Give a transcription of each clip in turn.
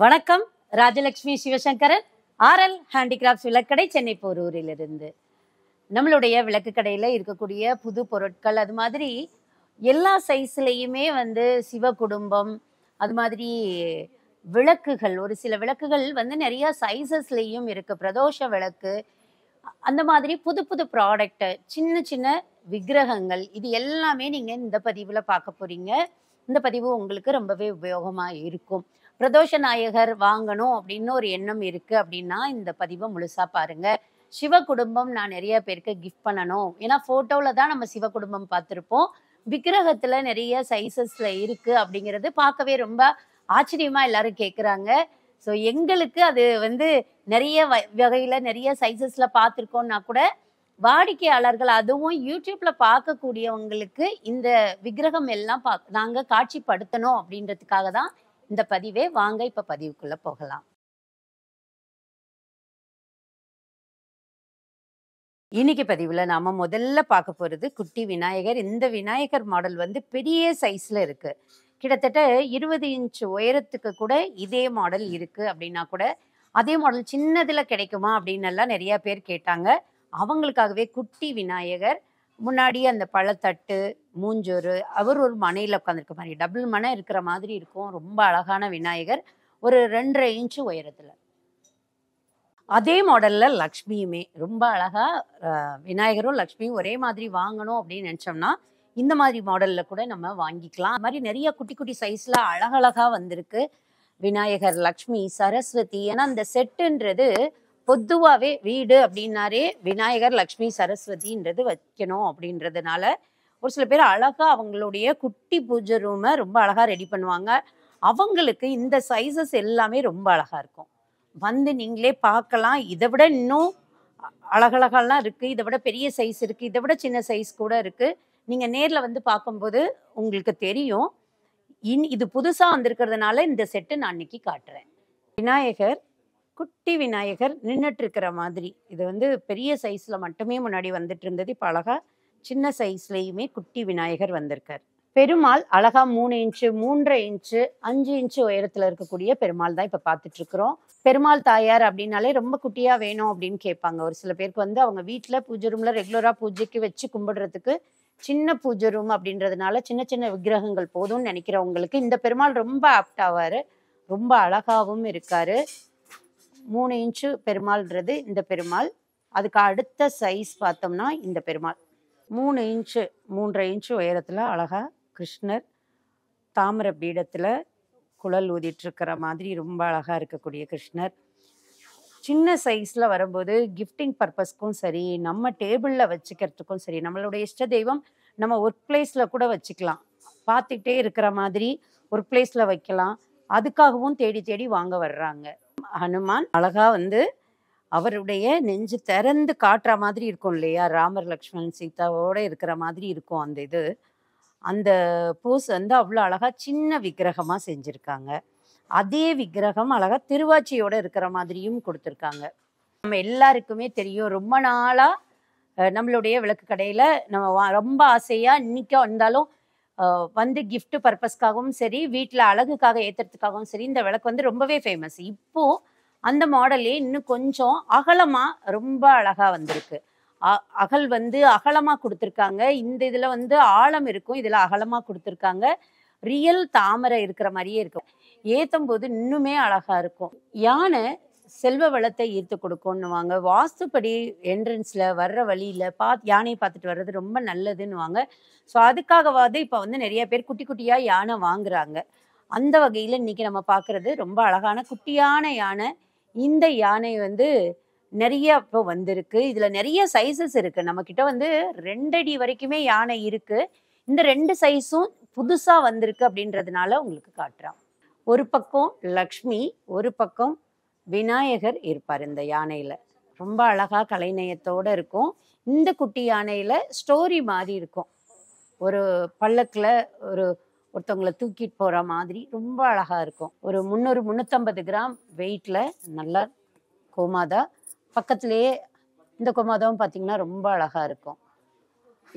வணக்கம் Rajalakshmi Sivasankaran RL handicrafts விளக்கடை சென்னை போரூரிலிருந்து நம்மளுடைய விளக்கு கடையில் இருக்கக்கூடிய புது பொருட்கள் அது மாதிரி எல்லா சைஸ்லேயுமே வந்து சிவ குடும்பம் அது மாதிரி விளக்குகள் ஒரு சில விளக்குகள் வந்து நிறையா சைஸஸ்லேயும் இருக்குது பிரதோஷ விளக்கு அந்த மாதிரி புது புது ப்ராடக்ட்டு சின்ன சின்ன விக்கிரகங்கள் இது எல்லாமே நீங்கள் இந்த பதிவில் பார்க்க போகிறீங்க இந்த பதிவு உங்களுக்கு ரொம்பவே உபயோகமாக இருக்கும் பிரதோஷ நாயகர் வாங்கணும் அப்படின்னு ஒரு எண்ணம் இருக்குது அப்படின்னா இந்த பதிவை முழுசாக பாருங்கள் சிவ குடும்பம் நான் நிறைய பேருக்கு கிஃப்ட் பண்ணணும் ஏன்னா ஃபோட்டோவில் தான் நம்ம சிவ குடும்பம் பார்த்துருப்போம் விக்கிரகத்தில் நிறைய சைசஸில் இருக்குது அப்படிங்கிறது பார்க்கவே ரொம்ப ஆச்சரியமாக எல்லாரும் கேட்குறாங்க ஸோ எங்களுக்கு அது வந்து நிறைய வகையில் நிறைய சைஸஸில் பார்த்துருக்கோம்னா கூட வாடிக்கையாளர்கள் அதுவும் யூடியூப்ல பார்க்கக்கூடியவங்களுக்கு இந்த விக்கிரகம் எல்லாம் பா நாங்கள் காட்சிப்படுத்தணும் அப்படின்றதுக்காக தான் இந்த பதிவே வாங்க இப்போ பதிவுக்குள்ளே போகலாம் இன்னைக்கு பதிவில் நாம முதல்ல பார்க்க போகிறது குட்டி விநாயகர் இந்த விநாயகர் மாடல் வந்து பெரிய சைஸில் இருக்குது கிட்டத்தட்ட இருபது இன்ச் உயரத்துக்கு கூட இதே மாடல் இருக்குது அப்படின்னா கூட அதே மாடல் சின்னதில் கிடைக்குமா அப்படின்னு எல்லாம் நிறையா பேர் கேட்டாங்க அவங்களுக்காகவே குட்டி விநாயகர் முன்னாடி அந்த பழத்தட்டு மூஞ்சோறு அவர் ஒரு மனையில் உட்காந்துருக்க மாதிரி டபுள் மனை இருக்கிற மாதிரி இருக்கும் ரொம்ப அழகான விநாயகர் ஒரு ரெண்டரை இன்ச்சு உயரத்தில் அதே மாடலில் லக்ஷ்மியுமே ரொம்ப அழகாக விநாயகரும் லக்ஷ்மியும் ஒரே மாதிரி வாங்கணும் அப்படின்னு நினச்சோம்னா இந்த மாதிரி மாடலில் கூட நம்ம வாங்கிக்கலாம் அது மாதிரி நிறைய குட்டி குட்டி சைஸில் அழகழகாக வந்திருக்கு விநாயகர் லக்ஷ்மி சரஸ்வதி ஏன்னா அந்த செட்டுன்றது பொதுவாகவே வீடு அப்படின்னாரே விநாயகர் லக்ஷ்மி சரஸ்வதின்றது வைக்கணும் அப்படின்றதுனால ஒரு சில பேர் அழகாக அவங்களுடைய குட்டி பூஜை ரூமை ரொம்ப அழகாக ரெடி பண்ணுவாங்க அவங்களுக்கு இந்த சைஸஸ் எல்லாமே ரொம்ப அழகாக இருக்கும் வந்து நீங்களே பார்க்கலாம் இதை விட இன்னும் அழகழகெல்லாம் இருக்குது இதை விட பெரிய சைஸ் இருக்குது இதை விட சின்ன சைஸ் கூட இருக்குது நீங்கள் நேரில் வந்து பார்க்கும்போது உங்களுக்கு தெரியும் இன் இது புதுசாக வந்திருக்கிறதுனால இந்த செட்டு நான் அன்னைக்கு காட்டுறேன் விநாயகர் குட்டி விநாயகர் நின்றுட்டு இருக்கிற மாதிரி இது வந்து பெரிய சைஸில் மட்டுமே முன்னாடி வந்துட்டு இருந்தது இப்போ அழகாக சின்ன சைஸ்லேயுமே குட்டி விநாயகர் வந்திருக்கார் பெருமாள் அழகா மூணு இன்ச்சு மூன்றரை இன்ச்சு அஞ்சு இன்ச்சு உயரத்துல இருக்கக்கூடிய பெருமாள் தான் இப்ப பாத்துட்டு இருக்கிறோம் பெருமாள் தாயார் அப்படின்னாலே ரொம்ப குட்டியா வேணும் அப்படின்னு கேட்பாங்க ஒரு சில பேருக்கு வந்து அவங்க வீட்டுல பூஜை ரூம்ல ரெகுலரா பூஜைக்கு வச்சு கும்பிடுறதுக்கு சின்ன பூஜை ரூம் அப்படின்றதுனால சின்ன சின்ன விக்கிரகங்கள் போதும்னு நினைக்கிறவங்களுக்கு இந்த பெருமாள் ரொம்ப ஆப்டாவாரு ரொம்ப அழகாகவும் இருக்காரு மூணு இன்ச்சு பெருமாள்ன்றது இந்த பெருமாள் அதுக்கு அடுத்த சைஸ் பார்த்தோம்னா இந்த பெருமாள் மூணு இன்ச்சு மூன்றரை இன்ச்சு உயரத்தில் அழகாக கிருஷ்ணர் தாமிர பீடத்தில் குழல் ஊதிட்டுருக்கிற மாதிரி ரொம்ப அழகாக இருக்கக்கூடிய கிருஷ்ணர் சின்ன சைஸில் வரும்போது கிஃப்டிங் பர்பஸ்க்கும் சரி நம்ம டேபிளில் வச்சுக்கிறதுக்கும் சரி நம்மளுடைய இஷ்ட தெய்வம் நம்ம ஒர்க் பிளேஸில் கூட வச்சுக்கலாம் பார்த்துக்கிட்டே இருக்கிற மாதிரி ஒர்க் பிளேஸில் வைக்கலாம் அதுக்காகவும் தேடி தேடி வாங்க வர்றாங்க ஹனுமான் அழகா வந்து அவருடைய நெஞ்சு திறந்து காட்டுற மாதிரி இருக்கும் இல்லையா ராமர் லக்ஷ்மண் சீதாவோட இருக்கிற மாதிரி இருக்கும் அந்த இது அந்த போஸ் வந்து அவ்வளோ அழகாக சின்ன விக்கிரகமாக செஞ்சுருக்காங்க அதே விக்கிரகம் அழகாக திருவாச்சியோட இருக்கிற மாதிரியும் கொடுத்துருக்காங்க நம்ம எல்லாருக்குமே தெரியும் ரொம்ப நாளாக நம்மளுடைய விளக்கு கடையில் நம்ம ரொம்ப ஆசையாக இன்னைக்கு வந்தாலும் வந்து கிஃப்ட் பர்பஸ்க்காகவும் சரி வீட்டில் அழகுக்காக ஏற்றுறதுக்காகவும் சரி இந்த விளக்கு வந்து ரொம்பவே ஃபேமஸ் இப்போது அந்த மாடலே இன்னும் கொஞ்சம் அகலமாக ரொம்ப அழகாக வந்திருக்கு அகல் வந்து அகலமாக கொடுத்துருக்காங்க இந்த இதில் வந்து ஆழம் இருக்கும் இதில் அகலமாக கொடுத்துருக்காங்க ரியல் தாமரை இருக்கிற மாதிரியே இருக்கும் ஏற்றும் போது இன்னுமே அழகாக இருக்கும் யானை செல்வ வளத்தை ஈர்த்து கொடுக்கும்னுவாங்க வாஸ்துப்படி என்ட்ரன்ஸில் வர்ற வழியில் பா யானையை பார்த்துட்டு வர்றது ரொம்ப நல்லதுன்னுவாங்க ஸோ அதுக்காகவாது இப்போ வந்து நிறைய பேர் குட்டி குட்டியாக யானை வாங்குறாங்க அந்த வகையில் இன்றைக்கி நம்ம பார்க்குறது ரொம்ப அழகான குட்டியான யானை இந்த யானை வந்து நிறைய இப்போ வந்திருக்கு இதில் நிறைய சைஸஸ் இருக்குது நம்மக்கிட்ட வந்து ரெண்டடி வரைக்குமே யானை இருக்குது இந்த ரெண்டு சைஸும் புதுசாக வந்திருக்கு அப்படின்றதுனால உங்களுக்கு காட்டுறான் ஒரு பக்கம் லக்ஷ்மி ஒரு பக்கம் விநாயகர் இருப்பார் இந்த யானையில் ரொம்ப அழகாக கலைநயத்தோடு இருக்கும் இந்த குட்டி யானையில் ஸ்டோரி மாதிரி இருக்கும் ஒரு பல்லக்கில் ஒரு ஒருத்தவங்களை தூக்கிட்டு போகிற மாதிரி ரொம்ப அழகாக இருக்கும் ஒரு முந்நூறு முந்நூற்றம்பது கிராம் வெயிட்டில் நல்லா கோமாதா பக்கத்துலேயே இந்த கோமாதாவும் பார்த்திங்கன்னா ரொம்ப அழகாக இருக்கும்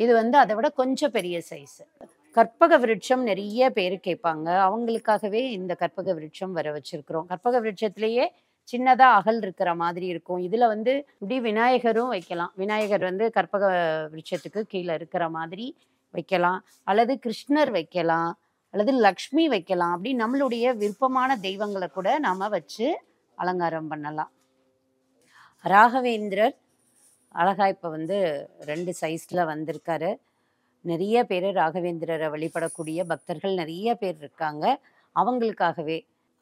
இது வந்து அதை விட கொஞ்சம் பெரிய சைஸு கற்பக விருட்சம் நிறைய பேர் கேட்பாங்க அவங்களுக்காகவே இந்த கற்பக விருட்சம் வர வச்சுருக்குறோம் கற்பக விருட்சத்திலேயே சின்னதாக அகல் இருக்கிற மாதிரி இருக்கும் இதில் வந்து இப்படி விநாயகரும் வைக்கலாம் விநாயகர் வந்து கற்பக விருட்சத்துக்கு கீழே இருக்கிற மாதிரி வைக்கலாம் அல்லது கிருஷ்ணர் வைக்கலாம் அல்லது லக்ஷ்மி வைக்கலாம் அப்படி நம்மளுடைய விருப்பமான தெய்வங்களை கூட நாம வச்சு அலங்காரம் பண்ணலாம் ராகவேந்திரர் அழகா இப்போ வந்து ரெண்டு சைஸில் வந்திருக்காரு நிறைய பேர் ராகவேந்திரரை வழிபடக்கூடிய பக்தர்கள் நிறைய பேர் இருக்காங்க அவங்களுக்காகவே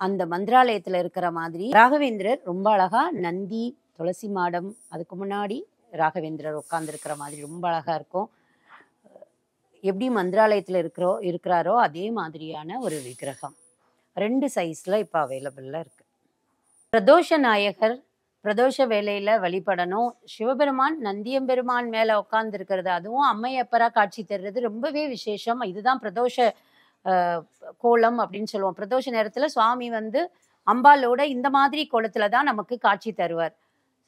அந்த மந்திராலயத்தில் இருக்கிற மாதிரி ராகவேந்திரர் ரொம்ப அழகா நந்தி துளசி மாடம் அதுக்கு முன்னாடி ராகவேந்திரர் உட்காந்துருக்கிற மாதிரி ரொம்ப அழகாக இருக்கும் எப்படி மந்திராலயத்தில் இருக்கிறோ இருக்கிறாரோ அதே மாதிரியான ஒரு விக்கிரகம் ரெண்டு சைஸில் இப்போ அவைலபிளில் இருக்குது பிரதோஷ நாயகர் பிரதோஷ வேலையில் வழிபடணும் சிவபெருமான் நந்தியம்பெருமான் மேலே உட்காந்துருக்கிறது அதுவும் அம்மையப்பராக காட்சி தருறது ரொம்பவே விசேஷம் இதுதான் பிரதோஷ கோலம் அப்படின்னு சொல்லுவோம் பிரதோஷ நேரத்தில் சுவாமி வந்து அம்பாலோட இந்த மாதிரி கோலத்தில் தான் நமக்கு காட்சி தருவார்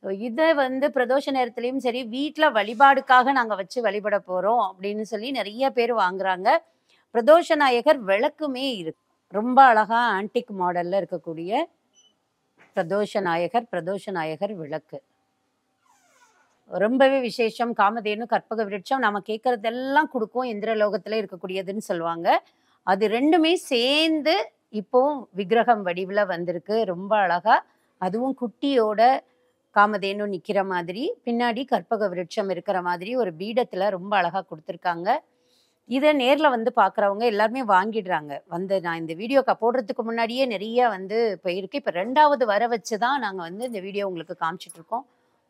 ஸோ இதை வந்து பிரதோஷ நேரத்துலையும் சரி வீட்டில் வழிபாடுக்காக நாங்கள் வச்சு வழிபட போகிறோம் அப்படின்னு சொல்லி நிறைய பேர் வாங்குறாங்க பிரதோஷ நாயகர் விளக்குமே இருக்கு ரொம்ப அழகாக ஆன்டிக் மாடலில் இருக்கக்கூடிய பிரதோஷ நாயகர் பிரதோஷ நாயகர் விளக்கு ரொம்பவே விசேஷம் காமதேனு கற்பக விருட்சம் நம்ம கேட்கறதெல்லாம் கொடுக்கும் இந்திரலோகத்தில் இருக்கக்கூடியதுன்னு சொல்லுவாங்க அது ரெண்டுமே சேர்ந்து இப்போவும் விக்கிரகம் வடிவில் வந்திருக்கு ரொம்ப அழகாக அதுவும் குட்டியோட காமதேனு நிற்கிற மாதிரி பின்னாடி கற்பக விருட்சம் இருக்கிற மாதிரி ஒரு பீடத்தில் ரொம்ப அழகாக கொடுத்துருக்காங்க இதை நேரில் வந்து பார்க்குறவங்க எல்லாருமே வாங்கிடுறாங்க வந்து நான் இந்த வீடியோக்கு போடுறதுக்கு முன்னாடியே நிறைய வந்து போயிருக்கு இப்போ ரெண்டாவது வர வச்சு தான் நாங்கள் வந்து இந்த வீடியோ உங்களுக்கு காமிச்சிட்ருக்கோம்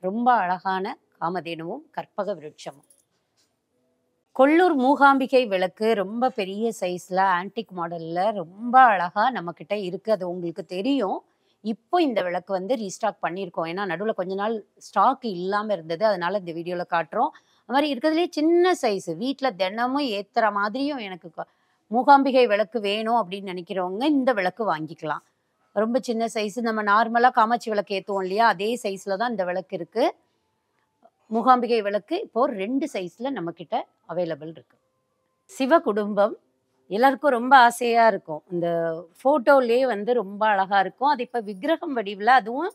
ரொம்ப அழகான காமதேனுவும் கற்பக விருட்சமும் கொள்ளூர் மூகாம்பிகை விளக்கு ரொம்ப பெரிய சைஸில் ஆன்டிக் மாடலில் ரொம்ப அழகாக நம்மக்கிட்ட இருக்குது அது உங்களுக்கு தெரியும் இப்போ இந்த விளக்கு வந்து ரீஸ்டாக் பண்ணியிருக்கோம் ஏன்னா நடுவில் கொஞ்ச நாள் ஸ்டாக் இல்லாமல் இருந்தது அதனால் இந்த வீடியோவில் காட்டுறோம் அது மாதிரி இருக்கிறதுலே சின்ன சைஸு வீட்டில் தினமும் ஏற்றுற மாதிரியும் எனக்கு மூகாம்பிகை விளக்கு வேணும் அப்படின்னு நினைக்கிறவங்க இந்த விளக்கு வாங்கிக்கலாம் ரொம்ப சின்ன சைஸு நம்ம நார்மலாக காமாட்சி விளக்கு ஏற்றுவோம் இல்லையா அதே சைஸில் தான் இந்த விளக்கு இருக்குது மூகாம்பிகை விளக்கு இப்போது ரெண்டு சைஸில் நம்மக்கிட்ட அவைலபிள் இருக்குது சிவ குடும்பம் எல்லாருக்கும் ரொம்ப ஆசையாக இருக்கும் இந்த போட்டோலயே வந்து ரொம்ப அழகாக இருக்கும் அது இப்போ விக்கிரகம் வடிவில் அதுவும்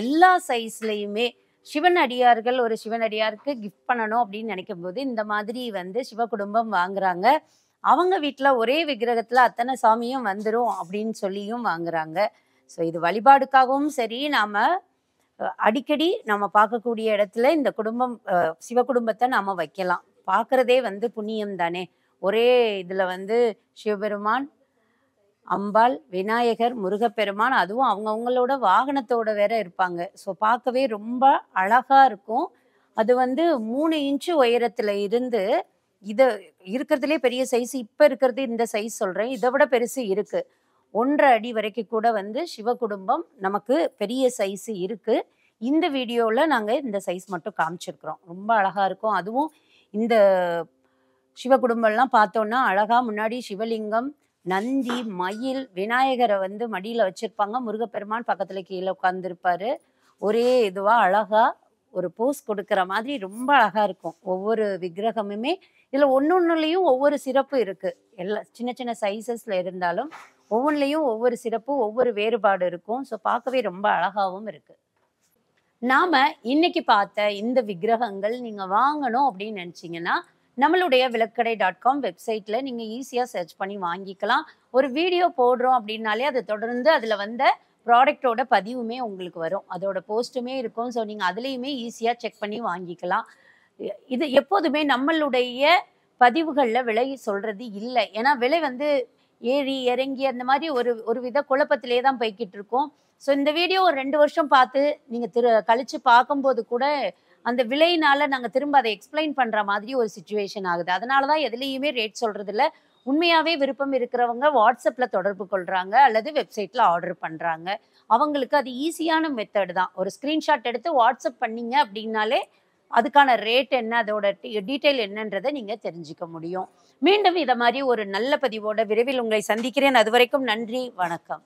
எல்லா சைஸ்லேயுமே சிவன் அடியார்கள் ஒரு சிவன் அடியாருக்கு கிஃப்ட் பண்ணணும் அப்படின்னு நினைக்கும் போது இந்த மாதிரி வந்து சிவ குடும்பம் வாங்குறாங்க அவங்க வீட்டில் ஒரே விக்கிரகத்தில் அத்தனை சாமியும் வந்துடும் அப்படின்னு சொல்லியும் வாங்குறாங்க ஸோ இது வழிபாடுக்காகவும் சரி நாம் அடிக்கடி நம்ம பார்க்கக்கூடிய இடத்துல இந்த குடும்பம் சிவ குடும்பத்தை நாம் வைக்கலாம் பார்க்குறதே வந்து புண்ணியம் தானே ஒரே இதில் வந்து சிவபெருமான் அம்பாள் விநாயகர் முருகப்பெருமான் அதுவும் அவங்கவுங்களோட வாகனத்தோட வேற இருப்பாங்க ஸோ பார்க்கவே ரொம்ப அழகாக இருக்கும் அது வந்து மூணு இன்ச்சு உயரத்தில் இருந்து இதை இருக்கிறதுலே பெரிய சைஸ் இப்போ இருக்கிறது இந்த சைஸ் சொல்கிறேன் இதை விட பெருசு இருக்குது ஒன்றரை அடி வரைக்கும் கூட வந்து சிவ குடும்பம் நமக்கு பெரிய சைஸ் இருக்குது இந்த வீடியோவில் நாங்கள் இந்த சைஸ் மட்டும் காமிச்சிருக்கிறோம் ரொம்ப அழகாக இருக்கும் அதுவும் இந்த சிவ குடும்பம்லாம் பார்த்தோன்னா அழகா முன்னாடி சிவலிங்கம் நந்தி மயில் விநாயகரை வந்து மடியில் வச்சுருப்பாங்க முருகப்பெருமான் பக்கத்தில் கீழே உட்காந்துருப்பாரு ஒரே இதுவாக அழகாக ஒரு போஸ் கொடுக்குற மாதிரி ரொம்ப அழகாக இருக்கும் ஒவ்வொரு விக்கிரகமுமே இதில் ஒன்று ஒன்றுலேயும் ஒவ்வொரு சிறப்பு இருக்குது எல்லா சின்ன சின்ன சைஸஸில் இருந்தாலும் ஒவ்வொன்றுலேயும் ஒவ்வொரு சிறப்பு ஒவ்வொரு வேறுபாடு இருக்கும் ஸோ பார்க்கவே ரொம்ப அழகாகவும் இருக்குது நாம் இன்னைக்கு பார்த்த இந்த விக்கிரகங்கள் நீங்கள் வாங்கணும் அப்படின்னு நினச்சிங்கன்னா நம்மளுடைய விளக்கடை டாட் காம் வெப்சைட்டில் நீங்கள் ஈஸியாக சர்ச் பண்ணி வாங்கிக்கலாம் ஒரு வீடியோ போடுறோம் அப்படின்னாலே அதை தொடர்ந்து அதில் வந்த ப்ராடக்டோட பதிவுமே உங்களுக்கு வரும் அதோட போஸ்ட்டுமே இருக்கும் ஸோ நீங்கள் அதுலேயுமே ஈஸியாக செக் பண்ணி வாங்கிக்கலாம் இது எப்போதுமே நம்மளுடைய பதிவுகளில் விலை சொல்கிறது இல்லை ஏன்னா விலை வந்து ஏறி இறங்கி அந்த மாதிரி ஒரு ஒரு வித குழப்பத்திலே தான் போய்கிட்டு இருக்கோம் ஸோ இந்த வீடியோ ஒரு ரெண்டு வருஷம் பார்த்து நீங்கள் திரு கழித்து பார்க்கும்போது கூட அந்த விலையினால நாங்கள் திரும்ப அதை எக்ஸ்பிளைன் பண்ணுற மாதிரி ஒரு சுச்சுவேஷன் ஆகுது அதனால தான் எதுலேயுமே ரேட் சொல்கிறதில்ல உண்மையாகவே விருப்பம் இருக்கிறவங்க வாட்ஸ்அப்பில் தொடர்பு கொள்கிறாங்க அல்லது வெப்சைட்டில் ஆர்டர் பண்ணுறாங்க அவங்களுக்கு அது ஈஸியான மெத்தட் தான் ஒரு ஸ்க்ரீன்ஷாட் எடுத்து வாட்ஸ்அப் பண்ணீங்க அப்படின்னாலே அதுக்கான ரேட் என்ன அதோட டீட்டெயில் என்னன்றதை நீங்கள் தெரிஞ்சுக்க முடியும் மீண்டும் இதை மாதிரி ஒரு நல்ல பதிவோட விரைவில் உங்களை சந்திக்கிறேன் அது வரைக்கும் நன்றி வணக்கம்